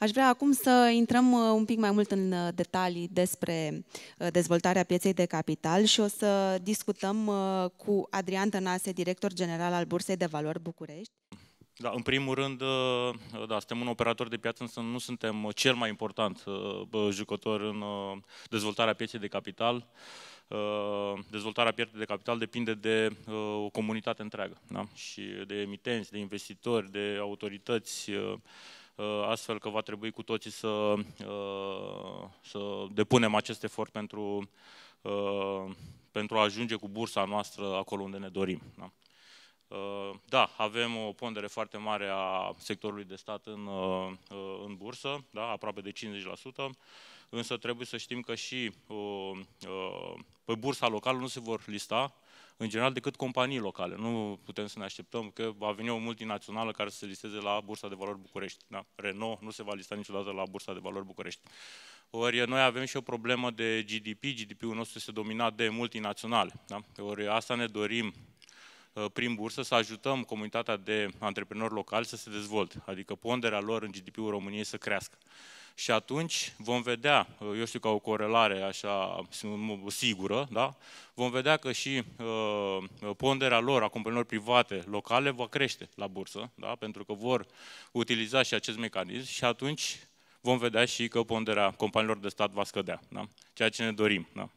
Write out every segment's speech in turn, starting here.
Aș vrea acum să intrăm uh, un pic mai mult în uh, detalii despre uh, dezvoltarea pieței de capital și o să discutăm cu Adrian Tănase, director general al Bursei de Valori București. Da, în primul rând, da, suntem un operator de piață, însă nu suntem cel mai important jucător în dezvoltarea pieței de capital dezvoltarea pieței de capital depinde de o comunitate întreagă da? și de emitenți, de investitori, de autorități Uh, astfel că va trebui cu toții să, uh, să depunem acest efort pentru, uh, pentru a ajunge cu bursa noastră acolo unde ne dorim. Da? Da, avem o pondere foarte mare a sectorului de stat în, în bursă, da, aproape de 50%, însă trebuie să știm că și pe bursa locală nu se vor lista în general, decât companii locale. Nu putem să ne așteptăm că va veni o multinațională care să se listeze la Bursa de Valori București. Da? Renault nu se va lista niciodată la Bursa de Valori București. Ori noi avem și o problemă de GDP, GDP-ul nostru este dominat de multinaționale. Da? Ori asta ne dorim uh, prin bursă să ajutăm comunitatea de antreprenori locali să se dezvolte, adică ponderea lor în GDP-ul României să crească. Și atunci vom vedea, eu știu ca o corelare așa sigură, da? vom vedea că și uh, ponderea lor a companiilor private locale va crește la bursă, da? pentru că vor utiliza și acest mecanism și atunci vom vedea și că ponderea companiilor de stat va scădea, da? ceea ce ne dorim. Da?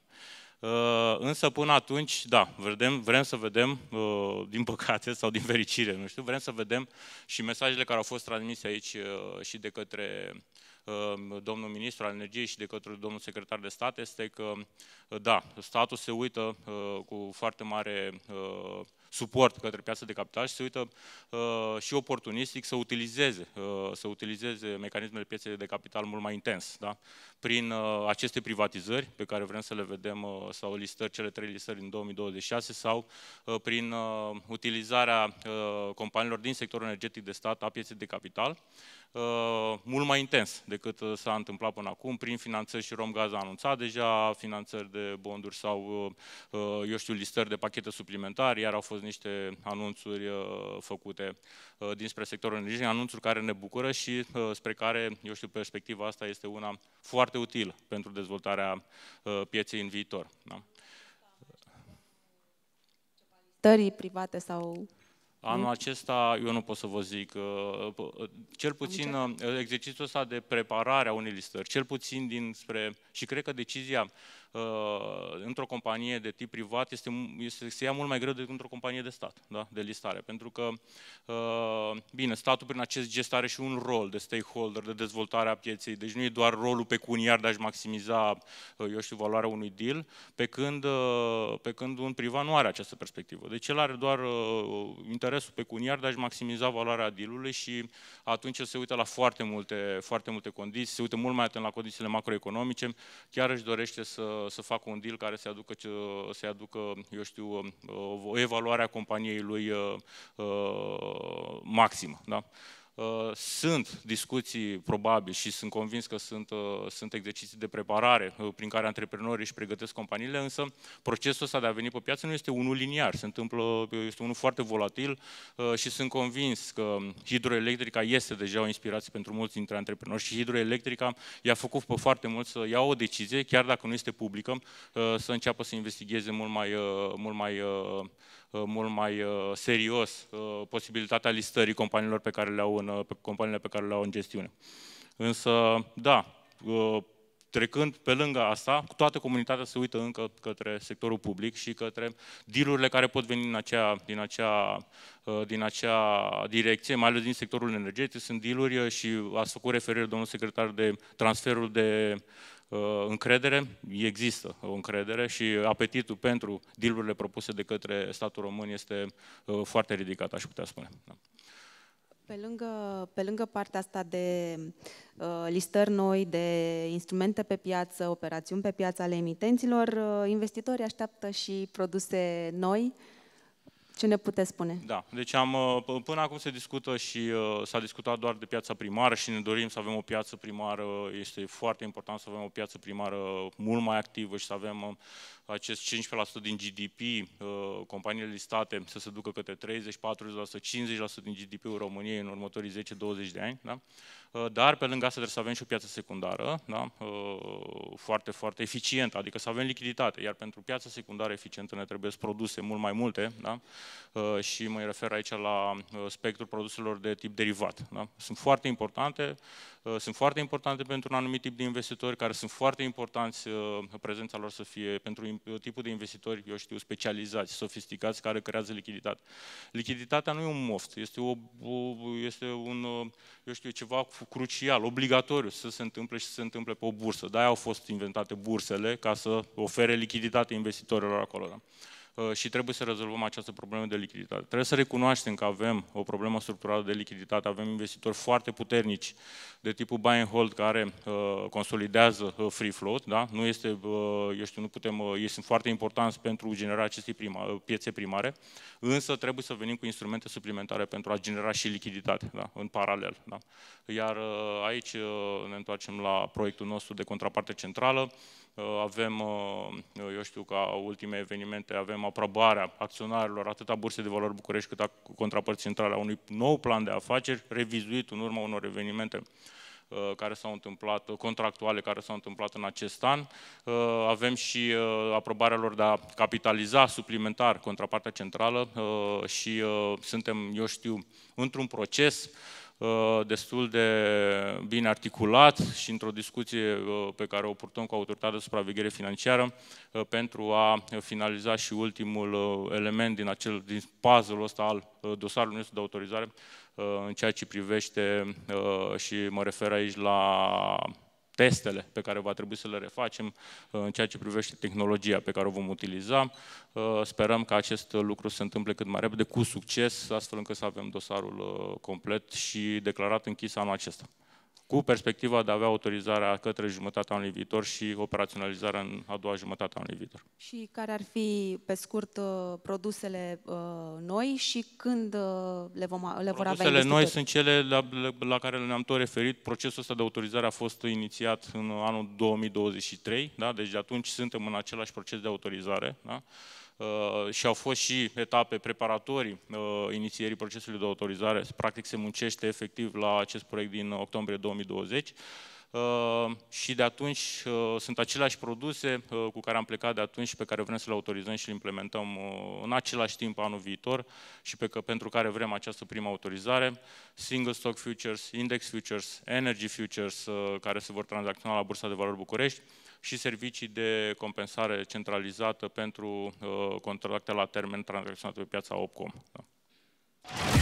Uh, însă până atunci, da, vedem, vrem să vedem, uh, din păcate sau din fericire, nu știu, vrem să vedem și mesajele care au fost transmise aici uh, și de către Um, domnul ministru al energiei și de către domnul secretar de stat este că, uh, da, statul se uită uh, cu foarte mare uh, suport către piața de capital și se uită uh, și oportunistic să utilizeze, uh, să utilizeze mecanismele pieței de capital mult mai intens, da? prin uh, aceste privatizări pe care vrem să le vedem uh, sau listări, cele trei listări în 2026 sau uh, prin uh, utilizarea uh, companiilor din sectorul energetic de stat a pieței de capital. Uh, Uh, mult mai intens decât uh, s-a întâmplat până acum, prin finanțări și Romgaz a anunțat deja finanțări de bonduri sau, uh, eu știu, listări de pachete suplimentare, iar au fost niște anunțuri făcute dinspre sectorul energiei, anunțuri care ne bucură și spre care, eu știu, perspectiva asta este una foarte utilă pentru dezvoltarea pieței în viitor. Da? Tării private sau Anul mm-hmm. acesta eu nu pot să vă zic, uh, uh, cel puțin uh, exercițiul ăsta de preparare a unei listări, cel puțin dinspre, și cred că decizia uh, într-o companie de tip privat este, este, se ia mult mai greu decât într-o companie de stat, da? de listare. Pentru că, uh, bine, statul prin acest gest are și un rol de stakeholder, de dezvoltare a pieței, deci nu e doar rolul pecuniar de a-și maximiza, uh, eu știu, valoarea unui deal, pe când, uh, pe când un privat nu are această perspectivă. Deci el are doar uh, interesul pecuniar de a-și maximiza valoarea dealului și atunci el se uită la foarte multe, foarte multe condiții, se uită mult mai atent la condițiile macroeconomice, chiar își dorește să să facă un deal care să aducă, să aducă eu știu, um, o evaluare a companiei lui uh, uh, maximă. Da? Uh, sunt discuții probabil și sunt convins că sunt, uh, sunt exerciții de preparare uh, prin care antreprenorii își pregătesc companiile, însă procesul ăsta de a veni pe piață nu este unul liniar, se întâmplă, este unul foarte volatil și sunt convins că hidroelectrica este deja o inspirație pentru mulți dintre antreprenori și hidroelectrica i-a făcut pe foarte mult să ia o decizie, chiar dacă nu este publică, să înceapă să investigheze mult mai, mult mai Uh, mult mai uh, serios uh, posibilitatea listării companiilor pe care le au în, pe companiile pe care le au în gestiune. Însă, da, trecând pe lângă asta, toată comunitatea se uită încă către sectorul public și către dealurile care pot veni din acea, din acea, din acea direcție, mai ales din sectorul energetic, sunt dealuri și ați făcut referire domnul secretar de transferul de Uh, încredere, există o încredere și apetitul pentru dealurile propuse de către statul român este uh, foarte ridicat, aș putea spune. Da. Pe lângă, pe lângă partea asta de uh, listări noi, de instrumente pe piață, operațiuni pe piață ale emitenților, uh, investitorii așteaptă și produse noi, uh, ce ne puteți spune? Da, deci am, uh, până acum se discută și uh, s-a discutat doar de piața primară și ne dorim să avem o piață primară. Este foarte important să avem o piață primară mult mai activă și să avem uh, acest 15% din GDP, companiile listate, să se ducă către 30, 40%, 50% din GDP-ul României în următorii 10-20 de ani. Da? Dar pe lângă asta trebuie să avem și o piață secundară, da? foarte, foarte eficientă, adică să avem lichiditate, iar pentru piața secundară eficientă ne trebuie produse mult mai multe, da? Uh, și mă refer aici la uh, spectrul produselor de tip derivat. Da? Sunt foarte importante, uh, sunt foarte importante pentru un anumit tip de investitori care sunt foarte importanți prezența lor să fie pentru tipul de investitori, eu știu, specializați, sofisticați, care creează lichiditate. Lichiditatea nu e un moft, este, o, este un, eu știu, ceva crucial, obligatoriu să se întâmple și să se întâmple pe o bursă. De-aia au fost inventate bursele ca să ofere lichiditate investitorilor acolo. Da? Uh, și trebuie să rezolvăm această problemă de lichiditate. Trebuie să recunoaștem că avem o problemă structurală de lichiditate, avem investitori foarte puternici de tipul buy and hold care uh, consolidează uh, free float, da? nu este, uh, eu știu, nu putem, uh, ei sunt foarte importanți pentru generarea acestei prima, uh, piețe primare, însă trebuie să venim cu instrumente suplimentare pentru a genera și lichiditate, da? în paralel. Da? Iar uh, aici uh, ne întoarcem la proiectul nostru de contraparte centrală, uh, Uh, avem, uh, uh, eu știu, ca ultime evenimente, avem aprobarea acționarilor atât a Bursei de Valori București cât a contrapărții centrale a unui nou plan de afaceri, revizuit în urma unor evenimente care s-au întâmplat, contractuale care s-au întâmplat în acest an. Avem și aprobarea lor de a capitaliza suplimentar contrapartea centrală și suntem, eu știu, într-un proces Uh, destul de bine articulat și într-o discuție uh, pe care o purtăm cu Autoritatea de Supraveghere Financiară uh, pentru a finaliza și ultimul element din, acel, din puzzle-ul ăsta al dosarului nostru de autorizare în ceea ce privește și mă refer aici la testele pe care va trebui să le refacem uh, în ceea ce privește tehnologia pe care o vom utiliza. Uh, sperăm că acest lucru se întâmple cât mai repede, cu succes, astfel încât să avem dosarul uh, complet și declarat închis anul acesta cu perspectiva de a avea autorizarea către jumătatea anului viitor și operaționalizarea în a doua jumătate a anului viitor. Și care ar fi, pe scurt, uh, produsele uh, noi și când uh, le, vom, le vor avea Produsele noi sunt cele la, la care ne-am tot referit. Procesul ăsta de autorizare a fost inițiat în anul 2023, da? deci de atunci suntem în același proces de autorizare. Da? Uh, și au fost și etape preparatorii uh, inițierii procesului de autorizare. Practic se muncește efectiv la acest proiect din octombrie 2020. Uh, și de atunci uh, sunt aceleași produse uh, cu care am plecat de atunci, și pe care vrem să le autorizăm și le implementăm în același timp anul viitor și pe că, pentru care vrem această primă autorizare, single stock futures, index futures, energy futures care se vor tranzacționa la Bursa de Valori București și servicii de compensare centralizată pentru contracte la termen tranzacționate pe piața Opcom. Da.